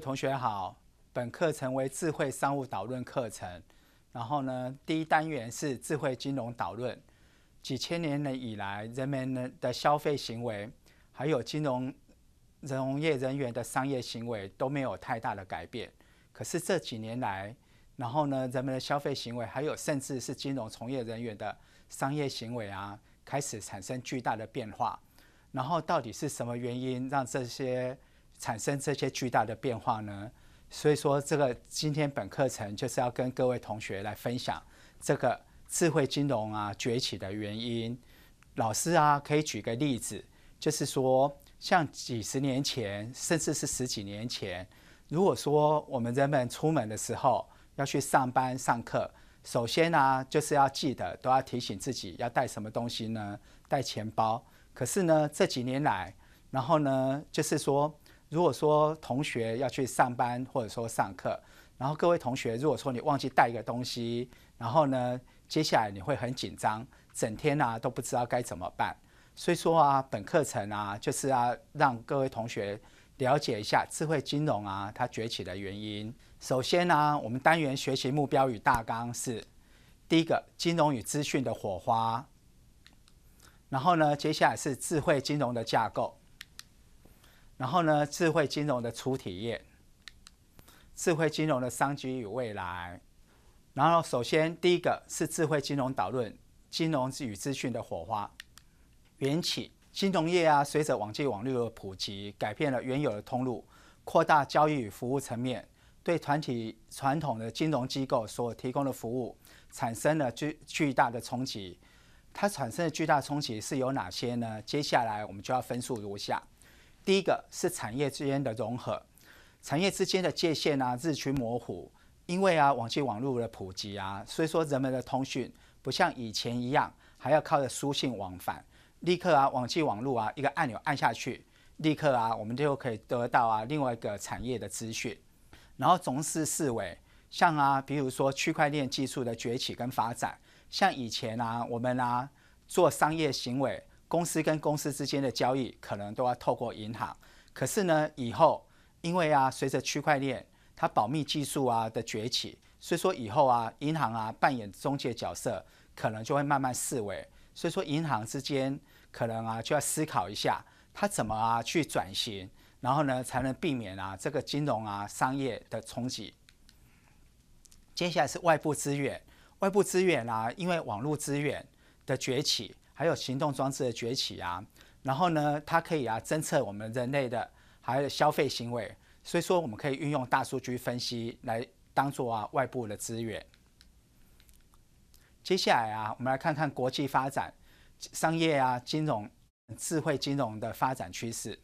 同学好，本课程为智慧商务导论课程，然后呢，第一单元是智慧金融导论。几千年来，人们的消费行为，还有金融从业人员的商业行为都没有太大的改变。可是这几年来，然后呢，人们的消费行为，还有甚至是金融从业人员的商业行为啊，开始产生巨大的变化。然后到底是什么原因让这些？产生这些巨大的变化呢？所以说，这个今天本课程就是要跟各位同学来分享这个智慧金融啊崛起的原因。老师啊，可以举个例子，就是说，像几十年前，甚至是十几年前，如果说我们人们出门的时候要去上班、上课，首先呢，就是要记得都要提醒自己要带什么东西呢？带钱包。可是呢，这几年来，然后呢，就是说。如果说同学要去上班或者说上课，然后各位同学如果说你忘记带一个东西，然后呢，接下来你会很紧张，整天呢都不知道该怎么办。所以说啊，本课程啊，就是啊，让各位同学了解一下智慧金融啊它崛起的原因。首先呢，我们单元学习目标与大纲是第一个金融与资讯的火花，然后呢，接下来是智慧金融的架构。然后呢？智慧金融的初体验，智慧金融的商机与未来。然后，首先第一个是智慧金融导论，金融与资讯的火花。缘起，金融业啊，随着网际网路的普及，改变了原有的通路，扩大交易与服务层面，对团体传统的金融机构所提供的服务，产生了巨巨大的冲击。它产生的巨大冲击是有哪些呢？接下来我们就要分述如下。第一个是产业之间的融合，产业之间的界限啊日趋模糊，因为啊网际网络的普及啊，所以说人们的通讯不像以前一样还要靠着书信往返，立刻啊网际网络啊一个按钮按下去，立刻啊我们就可以得到啊另外一个产业的资讯，然后从事四维，像啊比如说区块链技术的崛起跟发展，像以前啊我们啊做商业行为。公司跟公司之间的交易可能都要透过银行，可是呢，以后因为啊，随着区块链它保密技术啊的崛起，所以说以后啊，银行啊扮演中介角色，可能就会慢慢式微。所以说，银行之间可能啊就要思考一下，它怎么啊去转型，然后呢才能避免啊这个金融啊商业的冲击。接下来是外部资源，外部资源啊，因为网络资源的崛起。还有行动装置的崛起啊，然后呢，它可以啊侦测我们人类的还有消费行为，所以说我们可以运用大数据分析来当做啊外部的资源。接下来啊，我们来看看国际发展、商业啊、金融、智慧金融的发展趋势。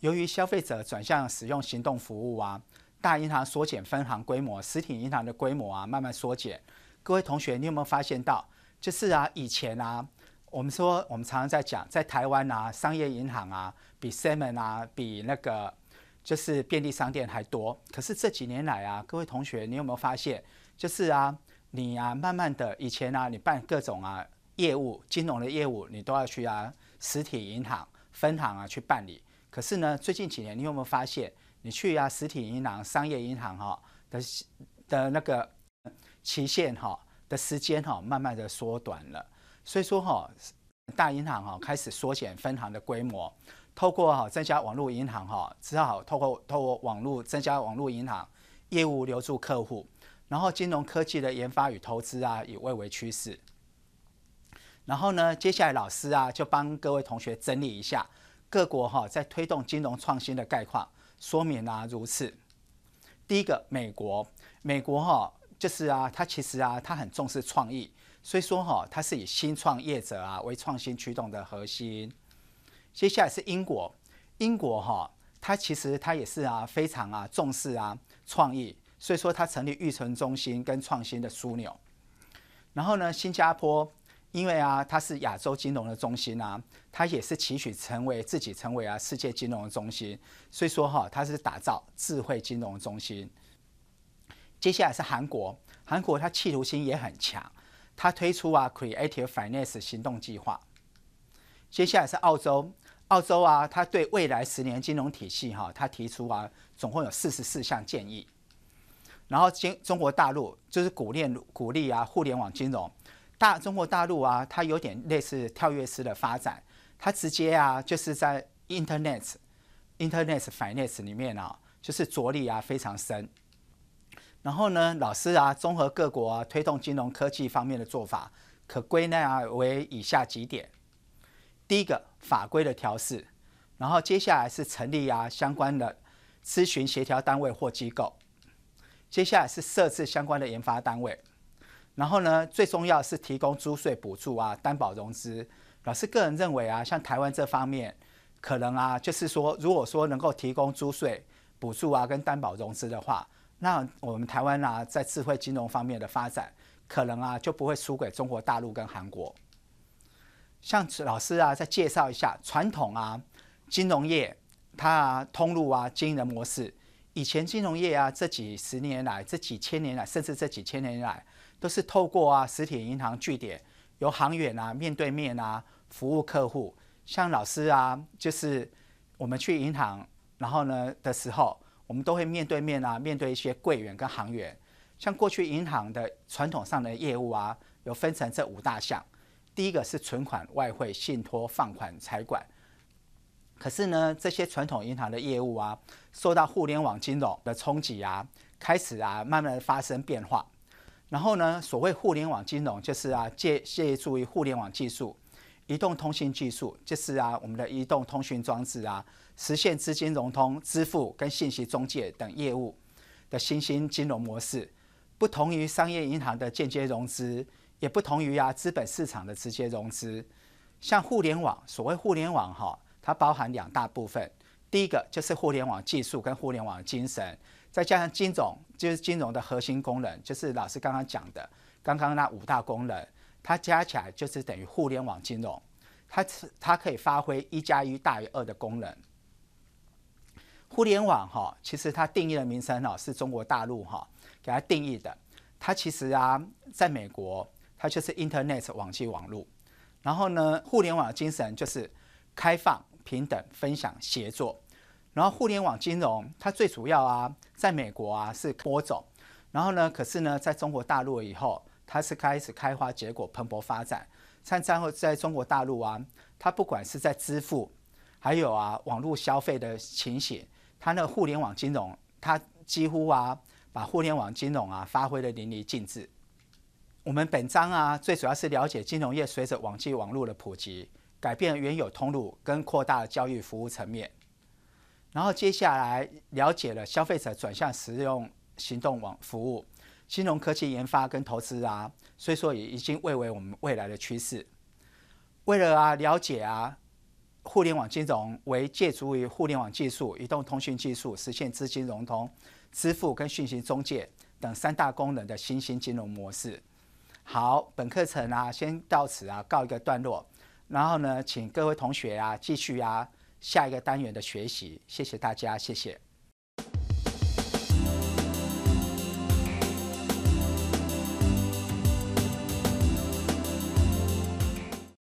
由于消费者转向使用行动服务啊，大银行缩减分行规模，实体银行的规模啊慢慢缩减。各位同学，你有没有发现到？就是啊，以前啊。我们说，我们常常在讲，在台湾啊，商业银行啊，比 s e v e n 啊，比那个就是便利商店还多。可是这几年来啊，各位同学，你有没有发现，就是啊，你啊，慢慢的，以前啊，你办各种啊业务、金融的业务，你都要去啊实体银行分行啊去办理。可是呢，最近几年，你有没有发现，你去啊实体银行、商业银行哈的的那个期限哈的时间哈，慢慢的缩短了。所以说哈，大银行哈开始缩减分行的规模，透过哈增加网络银行哈，只好透过透过网络增加网络银行业务留住客户，然后金融科技的研发与投资啊也蔚为趋势。然后呢，接下来老师啊就帮各位同学整理一下各国哈在推动金融创新的概况说明啊如此。第一个美国，美国哈就是啊，它其实啊它很重视创意。所以说哈，它是以新创业者啊为创新驱动的核心。接下来是英国，英国哈，它其实它也是啊非常啊重视啊创意，所以说它成立育成中心跟创新的枢纽。然后呢，新加坡因为啊它是亚洲金融的中心啊，它也是期许成为自己成为啊世界金融的中心，所以说哈它是打造智慧金融中心。接下来是韩国，韩国它企图心也很强。他推出啊，Creative Finance 行动计划。接下来是澳洲，澳洲啊，他对未来十年金融体系哈，他提出啊，总共有四十四项建议。然后中中国大陆就是鼓励鼓励啊，互联网金融，大中国大陆啊，它有点类似跳跃式的发展，它直接啊，就是在 Internet Internet Finance 里面啊，就是着力啊非常深。然后呢，老师啊，综合各国啊，推动金融科技方面的做法，可归纳为以下几点：第一个，法规的调试；然后接下来是成立啊相关的咨询协调单位或机构；接下来是设置相关的研发单位；然后呢，最重要是提供租税补助啊、担保融资。老师个人认为啊，像台湾这方面，可能啊就是说，如果说能够提供租税补助啊跟担保融资的话。那我们台湾啊，在智慧金融方面的发展，可能啊就不会输给中国大陆跟韩国。像老师啊，再介绍一下传统啊金融业它通路啊经营的模式。以前金融业啊，这几十年来、这几千年来，甚至这几千年来，都是透过啊实体银行据点，由行员啊面对面啊服务客户。像老师啊，就是我们去银行，然后呢的时候。我们都会面对面啊，面对一些柜员跟行员。像过去银行的传统上的业务啊，有分成这五大项。第一个是存款、外汇、信托、放款、财管。可是呢，这些传统银行的业务啊，受到互联网金融的冲击啊，开始啊，慢慢的发生变化。然后呢，所谓互联网金融，就是啊，借借助于互联网技术。移动通信技术，就是啊，我们的移动通讯装置啊，实现资金融通、支付跟信息中介等业务的新兴金融模式，不同于商业银行的间接融资，也不同于啊资本市场的直接融资。像互联网，所谓互联网哈，它包含两大部分，第一个就是互联网技术跟互联网精神，再加上金融，就是金融的核心功能，就是老师刚刚讲的，刚刚那五大功能。它加起来就是等于互联网金融，它它可以发挥一加一大于二的功能。互联网哈，其实它定义的名称哦是中国大陆哈给它定义的，它其实啊在美国它就是 Internet 网际网络，然后呢互联网精神就是开放、平等、分享、协作，然后互联网金融它最主要啊在美国啊是播种，然后呢可是呢在中国大陆以后。它是开始开花结果，蓬勃发展。像战后，在中国大陆啊，它不管是在支付，还有啊网络消费的情形，它那互联网金融，它几乎啊把互联网金融啊发挥的淋漓尽致。我们本章啊，最主要是了解金融业随着网际网络的普及，改变原有通路跟扩大教育服务层面。然后接下来了解了消费者转向使用行动网服务。金融科技研发跟投资啊，所以说也已经未为我们未来的趋势。为了啊了解啊，互联网金融为借助于互联网技术、移动通讯技术，实现资金融通、支付跟讯息中介等三大功能的新兴金融模式。好，本课程啊，先到此啊，告一个段落。然后呢，请各位同学啊，继续啊下一个单元的学习。谢谢大家，谢谢。